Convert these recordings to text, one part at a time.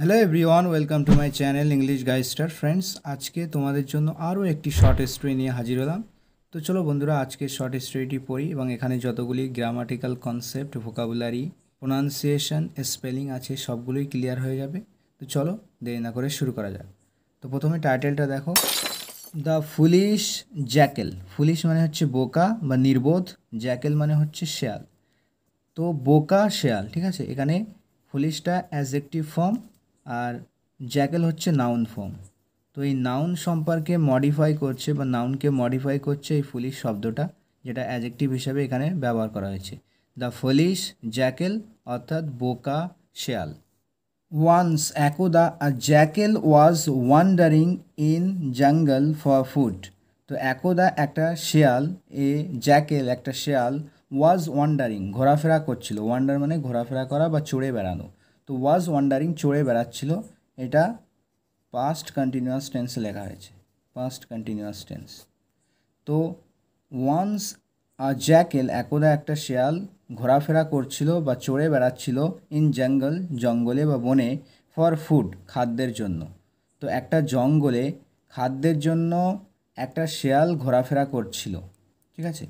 hello everyone welcome to my channel English গাইস্টার friends আজকে তোমাদের জন্য আরও একটি শর্ট হিস্ট্রি নিয়ে হাজির হলাম তো চলো বন্ধুরা আজকে শর্ট হিস্ট্রিটি পড়ি এবং এখানে যতগুলি grammatical concept vocabulary pronunciation spelling আছে সবগুলোই ক্লিয়ার হয়ে যাবে তো চলো দেরি না করে শুরু করা যাক তো প্রথমে টাইটেলটা দেখো দ্য ফুলিশ জ্যাকেল ফুলিশ মানে হচ্ছে বোকা বা নির্বোধ জ্যাকেল মানে হচ্ছে শেয়াল তো বোকা শেয়াল ঠিক আছে এখানে ফুলিশটা অ্যাজেক্টিভ ফর্ম আর জ্যাকেল হচ্ছে নাউন ফর্ম তো এই নাউন সম্পর্কে মডিফাই করছে বা নাউনকে মডিফাই করছে এই ফুলিশ শব্দটা যেটা অ্যাজেক্টিভ হিসাবে এখানে ব্যবহার করা হয়েছে দ্য ফলিশ জ্যাকেল অর্থাৎ বোকা শেয়াল ওয়ান্স একদা a jackal was wandering in jungle for food তো একদা একটা শেয়াল এ জ্যাকেল একটা শেয়াল ওয়াজ ওয়ান্ডারিং ঘোরাফেরা করছিল ওয়ান্ডার মানে ঘোরাফেরা করা বা চড়ে বেড়ানো তো ওয়াজ ওয়ান্ডারিং চড়ে বেড়াচ্ছিল এটা পাস্ট কন্টিনিউয়াস টেন্স লেখা হয়েছে পাস্ট কন্টিনিউয়াস টেন্স তো ওয়ান্স আ জ্যাকেল একদা একটা শেয়াল ঘোরাফেরা করছিল বা চড়ে বেড়াচ্ছিল ইন জঙ্গল জঙ্গলে বা বনে ফর ফুড খাদ্যের জন্য তো একটা জঙ্গলে খাদ্যের জন্য একটা শেয়াল ঘোরাফেরা করছিল ঠিক আছে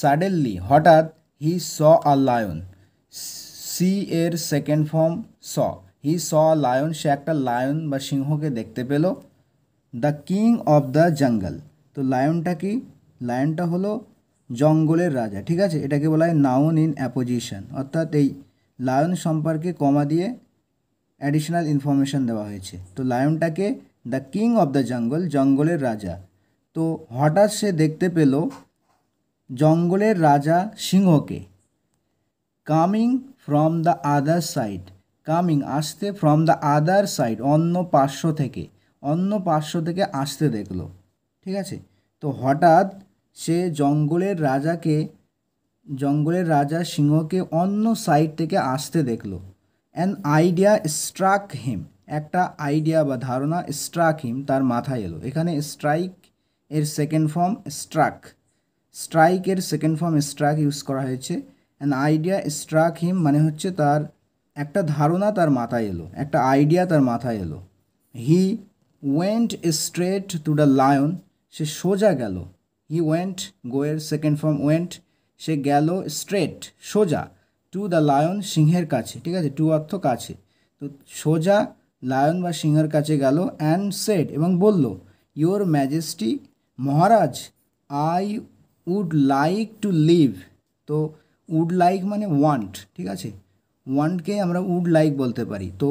সাডেনলি হঠাৎ he saw a lion see এর second form saw he saw lion সে একটা লায়ন বা সিংহকে দেখতে পেল দ্য কিং অফ দ্য জঙ্গল তো লায়নটা কি লায়নটা হলো জঙ্গলের রাজা ঠিক আছে এটাকে বলা হয় নাউন ইন অ্যাপোজিশন অর্থাৎ এই লায়ন সম্পর্কে কমা দিয়ে অ্যাডিশনাল ইনফরমেশান দেওয়া হয়েছে তো লায়নটাকে the king of the jungle জঙ্গলের রাজা তো হঠাৎ সে দেখতে পেল জঙ্গলের রাজা সিংহকে coming from the other side coming আসতে ফ্রম দ্য আদার সাইড অন্য পার্শ্ব থেকে অন্য পার্শ্ব থেকে আসতে দেখলো ঠিক আছে তো হঠাৎ সে জঙ্গলের রাজাকে জঙ্গলের রাজা সিংহকে অন্য সাইড থেকে আসতে দেখলো অ্যান আইডিয়া স্ট্রাক হিম একটা আইডিয়া বা ধারণা স্ট্রাক হিম তার মাথায় এলো এখানে স্ট্রাইক এর সেকেন্ড ফর্ম স্ট্রাক স্ট্রাইকের সেকেন্ড ফর্ম স্ট্রাক ইউজ করা হয়েছে অ্যান আইডিয়া স্ট্রাক হিম মানে হচ্ছে তার একটা ধারণা তার মাথায় এলো একটা আইডিয়া তার মাথায় এলো he went straight to the lion সে সোজা গেল হি ওয়েন্ট গোয়ের সেকেন্ড ফর্ম ওয়েন্ট সে গেল স্ট্রেট সোজা টু দ্য লায়ন সিংহের কাছে ঠিক আছে টু অর্থ কাছে তো সোজা লায়ন বা সিংহের কাছে গেল অ্যান্ড সেড এবং বলল ইওর ম্যাজেস্টি মহারাজ I would like to live তো উড লাইক মানে ওয়ান্ট ঠিক আছে ওয়ান্টকে আমরা উড লাইক বলতে পারি তো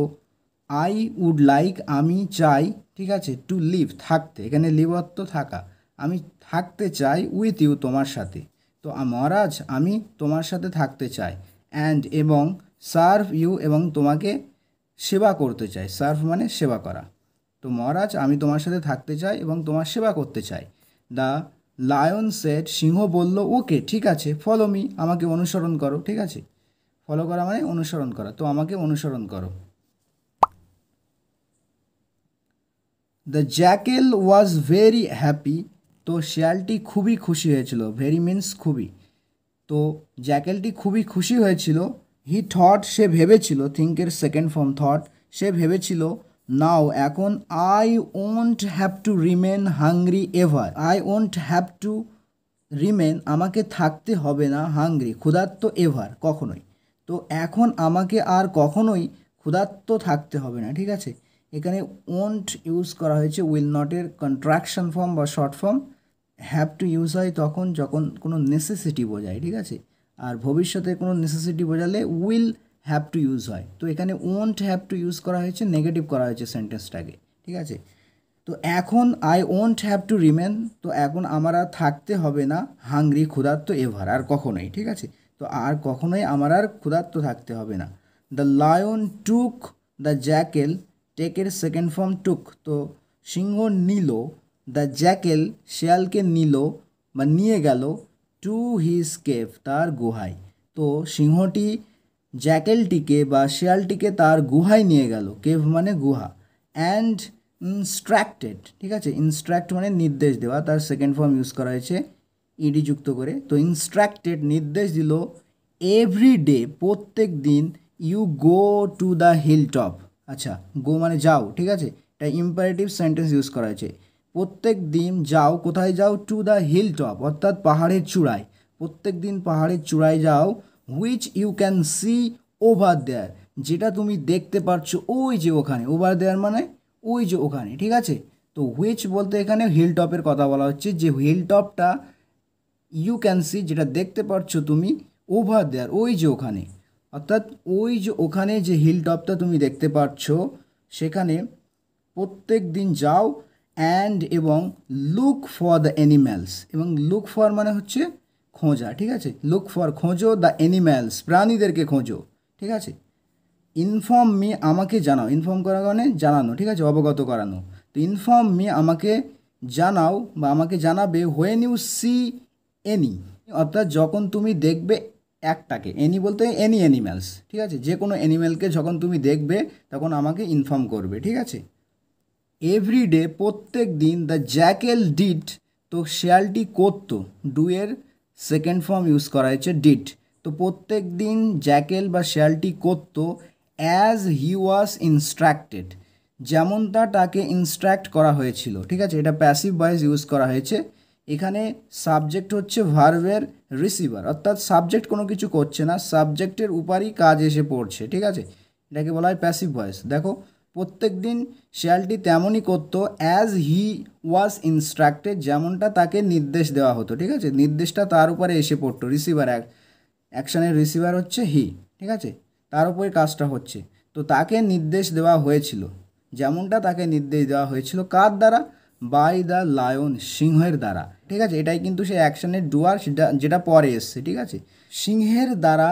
আই উড লাইক আমি চাই ঠিক আছে টু লিভ থাকতে এখানে লিভত্ব থাকা আমি থাকতে চাই উইথ ইউ তোমার সাথে তো মহারাজ আমি তোমার সাথে থাকতে চাই অ্যান্ড এবং সার্ভ ইউ এবং তোমাকে সেবা করতে চাই সার্ভ মানে সেবা করা তো মহারাজ আমি তোমার সাথে থাকতে চাই এবং তোমার সেবা করতে চাই দ্য লায়ন সেট সিংহ বলল ওকে ঠিক আছে ফলো মি আমাকে অনুসরণ করো ঠিক আছে ফলো করা মানে অনুসরণ করা তো আমাকে অনুসরণ করো the jackal was very happy তো শিয়ালটি খুবই খুশি হয়েছিল ভেরি মিন্স খুবই তো জ্যাকেলটি খুবই খুশি হয়েছিল হি থট সে ভেবেছিল থিঙ্কের সেকেন্ড ফর্ম থট সে ভেবেছিল নাও এখন I won't have to remain hungry ever I won't have to remain আমাকে থাকতে হবে না হাংরি ক্ষুধার্ত এভার কখনোই তো এখন আমাকে আর কখনোই ক্ষুধার্ত থাকতে হবে না ঠিক আছে এখানে ওন্ট ইউজ করা হয়েছে উইল নটের কন্ট্রাকশন ফর্ম বা short form have to use হয় তখন যখন কোনো নেসেসিটি বোঝায় ঠিক আছে আর ভবিষ্যতে কোনো নেসেসিটি বোঝালে উইল হ্যাভ টু ইউজ হয় তো এখানে ওন্ট হ্যাভ টু ইউজ করা হয়েছে নেগেটিভ করা হয়েছে সেন্টেন্সটাকে ঠিক আছে তো এখন I won't have to remain তো এখন আমার আর থাকতে হবে না হাংরি ক্ষুধার্ত এভার আর কখনোই ঠিক আছে তো আর কখনোই আমার আর ক্ষুধার্ত থাকতে হবে না the lion took the jackal টেকের সেকেন্ড ফর্ম টুক তো সিংহ নিল দ্য জ্যাকেল শেয়ালকে নিল বা নিয়ে গেল টু হিজ কেফ তার গুহায় তো সিংহটি জ্যাকেলটিকে বা শেয়ালটিকে তার গুহায় নিয়ে গেল কেভ মানে গুহা অ্যান্ড ইনস্ট্রাক্টেড ঠিক আছে ইনস্ট্রাক্ট মানে নির্দেশ দেওয়া তার সেকেন্ড ফর্ম ইউজ করা হয়েছে ইডি যুক্ত করে তো ইনস্ট্রাক্টেড নির্দেশ দিল এভরি ডে প্রত্যেক দিন you go to the hill top আচ্ছা গো মানে যাও ঠিক আছে এটা ইম্পারেটিভ সেন্টেন্স ইউজ করা হয়েছে প্রত্যেক দিন যাও কোথায় যাও টু দ্য হিল টপ অর্থাৎ পাহাড়ের চূড়ায় প্রত্যেক দিন পাহাড়ের চূড়ায় যাও which you can see over there যেটা তুমি দেখতে পারছো ওই যে ওখানে ওভার দেয়ার মানে ওই যে ওখানে ঠিক আছে তো হুইচ বলতে এখানে হিল টপের কথা বলা হচ্ছে যে হিল টপটা ইউ ক্যান সি যেটা দেখতে পাচ্ছ তুমি ওভার দেয়ার ওই যে ওখানে অর্থাৎ ওই যে ওখানে যে হিল টপটা তুমি দেখতে পাচ্ছ সেখানে প্রত্যেক দিন যাও অ্যান্ড এবং লুক ফর দ্য অ্যানিম্যালস এবং লুক ফর মানে হচ্ছে খোঁজা ঠিক আছে লুক ফর খোঁজো দ্য অ্যানিম্যালস প্রাণীদেরকে খোঁজো ঠিক আছে ইনফর্ম মি আমাকে জানাও ইনফর্ম করার কারণে মানে জানানো ঠিক আছে অবগত করানো তো ইনফর্ম মি আমাকে জানাও বা আমাকে জানাবে হোয়েন ইউ সি এনি অর্থাৎ যখন তুমি দেখবে একটাকে এনি বলতে এনি অ্যানিম্যালস ঠিক আছে যে কোনো অ্যানিম্যালকে যখন তুমি দেখবে তখন আমাকে ইনফর্ম করবে ঠিক আছে এভরিডে প্রত্যেক দিন দ্য জ্যাকেল ডিড তো শেয়ালটি করতো ডুয়ের সেকেন্ড ফর্ম ইউজ করা হয়েছে ডিট তো প্রত্যেক দিন জ্যাকেল বা শেয়ালটি করত অ্যাজ হি ওয়াজ ইনস্ট্রাক্টেড যেমন তা তাকে ইনস্ট্রাক্ট করা হয়েছিল ঠিক আছে এটা প্যাসিভ ভয়েস ইউজ করা হয়েছে এখানে সাবজেক্ট হচ্ছে ভার্ভের রিসিভার অর্থাৎ সাবজেক্ট কোনো কিছু করছে না সাবজেক্টের উপারই কাজ এসে পড়ছে ঠিক আছে এটাকে বলা হয় প্যাসিভ ভয়েস দেখো প্রত্যেক দিন শিয়ালটি তেমনই করত অ্যাজ হি ওয়াজ ইনস্ট্রাক্টেড যেমনটা তাকে নির্দেশ দেওয়া হতো ঠিক আছে নির্দেশটা তার উপরে এসে পড়তো রিসিভার এক অ্যাকশানের রিসিভার হচ্ছে হি ঠিক আছে তার উপরে কাজটা হচ্ছে তো তাকে নির্দেশ দেওয়া হয়েছিল যেমনটা তাকে নির্দেশ দেওয়া হয়েছিল কার দ্বারা বাই দ্য লায়ন সিংহের দ্বারা ঠিক আছে এটাই কিন্তু সে অ্যাকশনের ডুয়ার সেটা যেটা পরে এসছে ঠিক আছে সিংহের দ্বারা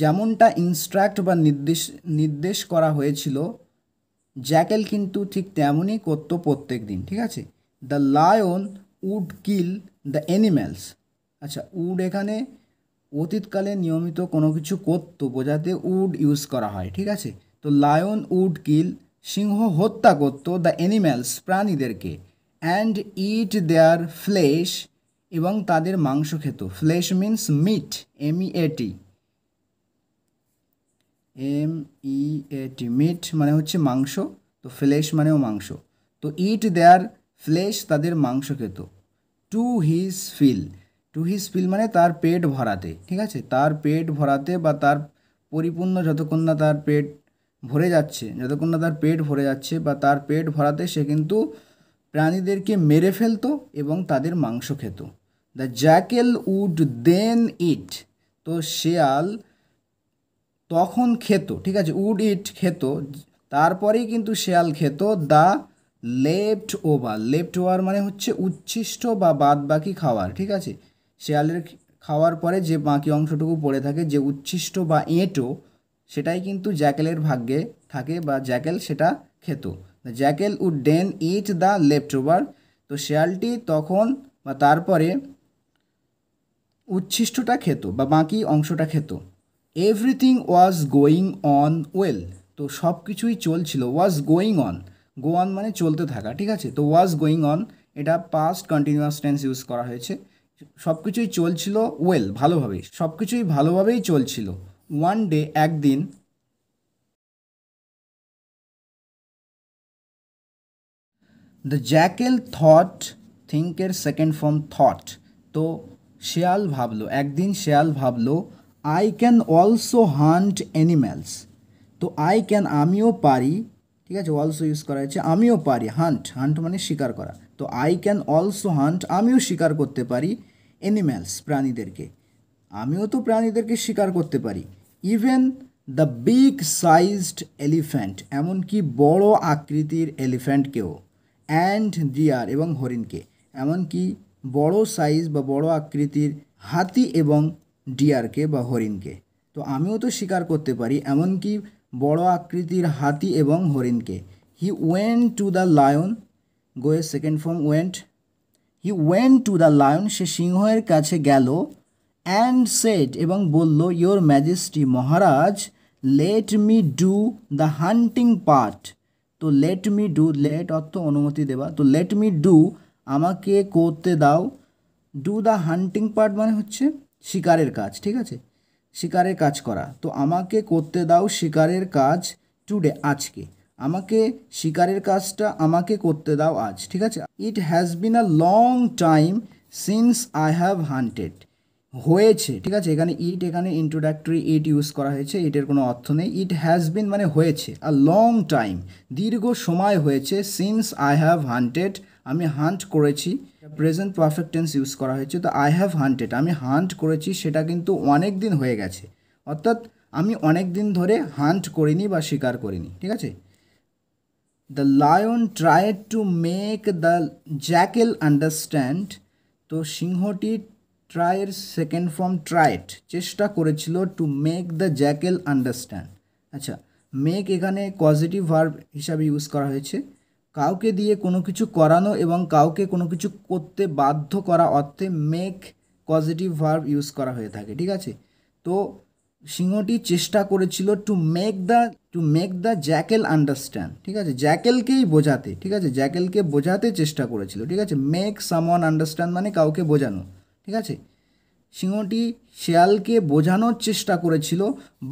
যেমনটা ইনস্ট্রাক্ট বা নির্দেশ নির্দেশ করা হয়েছিল জ্যাকেল কিন্তু ঠিক তেমনই করতো প্রত্যেক দিন ঠিক আছে the lion would kill the animals আচ্ছা উড এখানে অতীতকালে নিয়মিত কোনো কিছু করত বোঝাতে উড ইউজ করা হয় ঠিক আছে তো লায়ন উড কিল সিংহ হত্যা করত দ্য অ্যানিম্যালস প্রাণীদেরকে অ্যান্ড ইট দেয়ার ফ্লেশ এবং তাদের মাংস খেত flesh means meat M E A T M E A meat মানে হচ্ছে মাংস তো ফ্লেশ মানেও মাংস তো ইট দেয়ার ফ্লেশ তাদের মাংস খেত to his fill to his fill মানে তার পেট ভরাতে ঠিক আছে তার পেট ভরাতে বা তার পরিপূর্ণ যতক্ষণ না তার পেট ভরে যাচ্ছে যতক্ষণ না তার পেট ভরে যাচ্ছে বা তার পেট ভরাতে সে কিন্তু প্রাণীদেরকে মেরে ফেলতো এবং তাদের মাংস খেত the jackal would then eat তো শেয়াল তখন খেত ঠিক আছে উড ইট খেত তারপরেই কিন্তু শেয়াল খেত the leftover leftover মানে হচ্ছে উচ্ছিষ্ট বা বাদ বাকি খাওয়ার ঠিক আছে শেয়ালের খাওয়ার পরে যে বাকি অংশটুকু পড়ে থাকে যে উচ্ছিষ্ট বা এঁটো সেটাই কিন্তু জ্যাকেলের ভাগ্যে থাকে বা জ্যাকেল সেটা খেত jackal would then eat the leftover তো শেয়ালটি তখন বা তারপরে উচ্ছিষ্টটা খেত বা বাকি অংশটা খেত everything was going on well তো সব কিছুই চলছিল was going on go on মানে চলতে থাকা ঠিক আছে তো ওয়াজ গোয়িং অন এটা পাস্ট কন্টিনিউয়াস টেন্স ইউজ করা হয়েছে সব কিছুই চলছিল ওয়েল ভালোভাবেই সব কিছুই ভালোভাবেই চলছিল ওয়ান ডে একদিন দ্য জ্যাকেল থট থিঙ্কের সেকেন্ড ফর্ম থট তো শেয়াল ভাবলো একদিন শেয়াল ভাবলো I can also hunt animals তো আই ক্যান আমিও পারি ঠিক আছে অলসো ইউজ করা হয়েছে আমিও পারি হান্ট হান্ট মানে শিকার করা তো আই ক্যান অলসো হান্ট আমিও শিকার করতে পারি অ্যানিম্যালস প্রাণীদেরকে আমিও তো প্রাণীদেরকে শিকার করতে পারি even the big sized elephant এমনকি বড় আকৃতির এলিফ্যান্টকেও অ্যান্ড ডিয়ার এবং হরিণকে এমনকি বড় সাইজ বা বড় আকৃতির হাতি এবং ডিয়ারকে বা হরিণকে তো আমিও তো স্বীকার করতে পারি এমনকি বড় আকৃতির হাতি এবং হরিণকে he went to the lion গোয়ে second form went he went to the lion সে সিংহের কাছে গেল অ্যান্ড সেট এবং বলল ইয়োর ম্যাজেস্টি মহারাজ let me do the hunting part তো লেট মি ডু লেট অর্থ অনুমতি দেওয়া তো লেট মি ডু আমাকে করতে দাও ডু দ্য হান্টিং পার্ট মানে হচ্ছে শিকারের কাজ ঠিক আছে শিকারের কাজ করা তো আমাকে করতে দাও শিকারের কাজ টুডে আজকে আমাকে শিকারের কাজটা আমাকে করতে দাও আজ ঠিক আছে it has been a long time since I have hunted হয়েছে ঠিক আছে এখানে ইট এখানে ইন্ট্রোডাক্টরি ইট ইউজ করা হয়েছে ইটের কোনো অর্থ নেই ইট হ্যাজ বিন মানে হয়েছে আ লং টাইম দীর্ঘ সময় হয়েছে সিন্স আই হ্যাভ হান্টেড আমি হান্ট করেছি প্রেজেন্ট পারফেক্ট টেন্স ইউজ করা হয়েছে তো আই হ্যাভ হান্টেড আমি হান্ট করেছি সেটা কিন্তু অনেক দিন হয়ে গেছে অর্থাৎ আমি অনেক দিন ধরে হান্ট করিনি বা শিকার করিনি ঠিক আছে the lion tried to make the jackal understand তো সিংহটি ট্রায়ের সেকেন্ড ফর্ম ট্রায়েড চেষ্টা করেছিল to make the jackal understand আচ্ছা মেক এখানে পজিটিভ ভার্ব হিসাবে ইউজ করা হয়েছে কাউকে দিয়ে কোনো কিছু করানো এবং কাউকে কোনো কিছু করতে বাধ্য করা অর্থে মেক পজিটিভ ভার্ব ইউজ করা হয়ে থাকে ঠিক আছে তো সিংহটি চেষ্টা করেছিল to make the to make the jackal understand ঠিক আছে জ্যাকেলকেই বোঝাতে ঠিক আছে জ্যাকেলকে বোঝাতে চেষ্টা করেছিল ঠিক আছে মেক ওয়ান আন্ডারস্ট্যান্ড মানে কাউকে বোঝানো ঠিক আছে সিংহটি শেয়ালকে বোঝানোর চেষ্টা করেছিল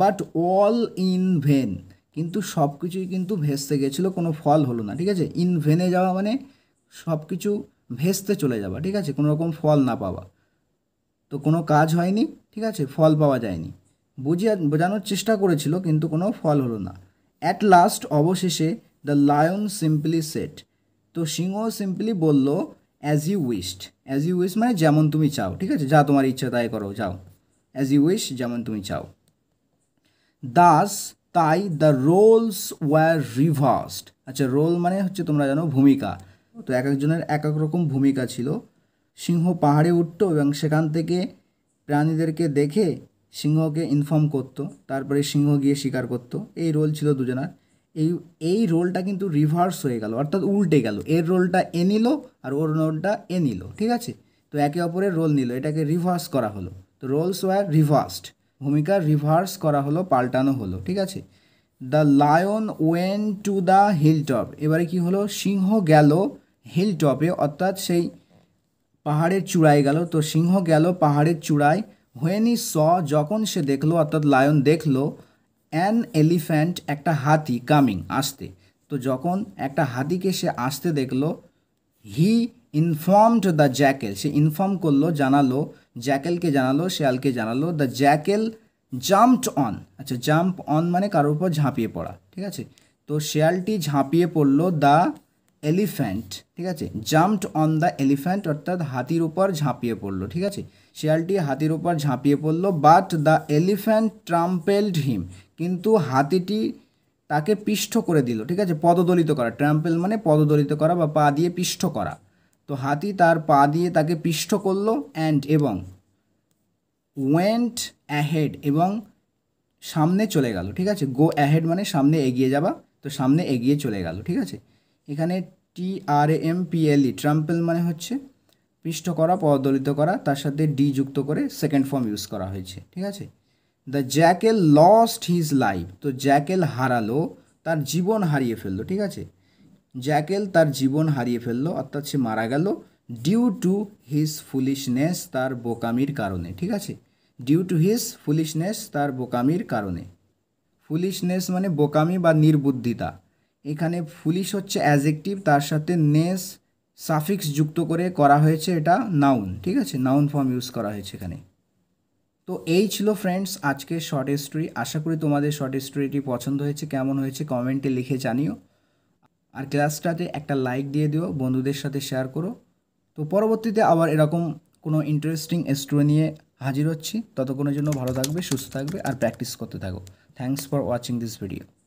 বাট অল ইন ভেন কিন্তু সব কিছুই কিন্তু ভেস্তে গেছিলো কোনো ফল হলো না ঠিক আছে ইন ভেনে যাওয়া মানে সব কিছু ভেস্তে চলে যাওয়া ঠিক আছে কোনো রকম ফল না পাওয়া তো কোনো কাজ হয়নি ঠিক আছে ফল পাওয়া যায়নি বুঝিয়া বোঝানোর চেষ্টা করেছিল কিন্তু কোনো ফল হলো না অ্যাট লাস্ট অবশেষে দ্য লায়ন সিম্পলি সেট তো সিংহ সিম্পলি বলল as you wished as you wished মানে যেমন তুমি চাও ঠিক আছে যা তোমার ইচ্ছা তাই করো যাও অ্যাজ ইউ উইস্ট যেমন তুমি চাও দাস তাই দ্য রোলস ওয়ার রিভার্সড আচ্ছা রোল মানে হচ্ছে তোমরা জানো ভূমিকা তো এক একজনের এক এক রকম ভূমিকা ছিল সিংহ পাহাড়ে উঠত এবং সেখান থেকে প্রাণীদেরকে দেখে সিংহকে ইনফর্ম করত তারপরে সিংহ গিয়ে শিকার করত এই রোল ছিল দুজনার এই এই রোলটা কিন্তু রিভার্স হয়ে গেল অর্থাৎ উল্টে গেল এর রোলটা এ নিল আর ওর রোলটা এ নিল ঠিক আছে তো একে অপরের রোল নিল এটাকে রিভার্স করা হলো তো রোলস ওয়ার রিভার্সড ভূমিকা রিভার্স করা হলো পাল্টানো হলো ঠিক আছে the lion went to the hill top এবারে কি হলো সিংহ গেল হিল টপে অর্থাৎ সেই পাহাড়ের চূড়ায় গেল তো সিংহ গেল পাহাড়ের চূড়ায় হোয়েন ই স যখন সে দেখলো অর্থাৎ লায়ন দেখলো অ্যান এলিফ্যান্ট একটা হাতি কামিং আসতে তো যখন একটা হাতিকে সে আসতে দেখলো হি ইনফর্মড দ্য জ্যাকেল সে ইনফর্ম করলো জানালো জ্যাকেলকে জানালো শেয়ালকে জানালো দ্য জ্যাকেল জাম্পড অন আচ্ছা জাম্প অন মানে কারোর উপর ঝাঁপিয়ে পড়া ঠিক আছে তো শেয়ালটি ঝাঁপিয়ে পড়লো দ্য এলিফ্যান্ট ঠিক আছে জাম্পড অন দ্য এলিফ্যান্ট অর্থাৎ হাতির উপর ঝাঁপিয়ে পড়লো ঠিক আছে শেয়ালটি হাতির উপর ঝাঁপিয়ে পড়লো but the elephant trampled him কিন্তু হাতিটি তাকে পিষ্ঠ করে দিল ঠিক আছে পদদলিত করা ট্রাম্পেল মানে পদদলিত করা বা পা দিয়ে পিষ্ঠ করা তো হাতি তার পা দিয়ে তাকে পৃষ্ঠ করল অ্যান্ড এবং ওয়েন্ট অ্যাহেড এবং সামনে চলে গেল ঠিক আছে গো অ্যাহেড মানে সামনে এগিয়ে যাবা তো সামনে এগিয়ে চলে গেল ঠিক আছে এখানে টি আর এম পি এল ই ট্রাম্পেল মানে হচ্ছে পৃষ্ঠ করা পদদলিত করা তার সাথে ডি যুক্ত করে সেকেন্ড ফর্ম ইউজ করা হয়েছে ঠিক আছে the jackal lost his life তো জ্যাকেল হারালো তার জীবন হারিয়ে ফেললো ঠিক আছে জ্যাকেল তার জীবন হারিয়ে ফেললো অর্থাৎ সে মারা গেল ডিউ টু হিজ ফুলিশনেস তার বোকামির কারণে ঠিক আছে ডিউ টু হিজ ফুলিশনেস তার বোকামির কারণে ফুলিশনেস মানে বোকামি বা নির্বুদ্ধিতা এখানে ফুলিশ হচ্ছে অ্যাজেকটিভ তার সাথে নেস সাফিক্স যুক্ত করে করা হয়েছে এটা নাউন ঠিক আছে নাউন ফর্ম ইউজ করা হয়েছে এখানে তো এই ছিল ফ্রেন্ডস আজকের শর্ট হিস্ট্রি আশা করি তোমাদের শর্ট হিস্ট্রিটি পছন্দ হয়েছে কেমন হয়েছে কমেন্টে লিখে জানিও আর ক্লাসটাতে একটা লাইক দিয়ে দিও বন্ধুদের সাথে শেয়ার করো তো পরবর্তীতে আবার এরকম কোনো ইন্টারেস্টিং স্টোরি নিয়ে হাজির হচ্ছি ততক্ষণের জন্য ভালো থাকবে সুস্থ থাকবে আর প্র্যাকটিস করতে থাকো thanks for watching this video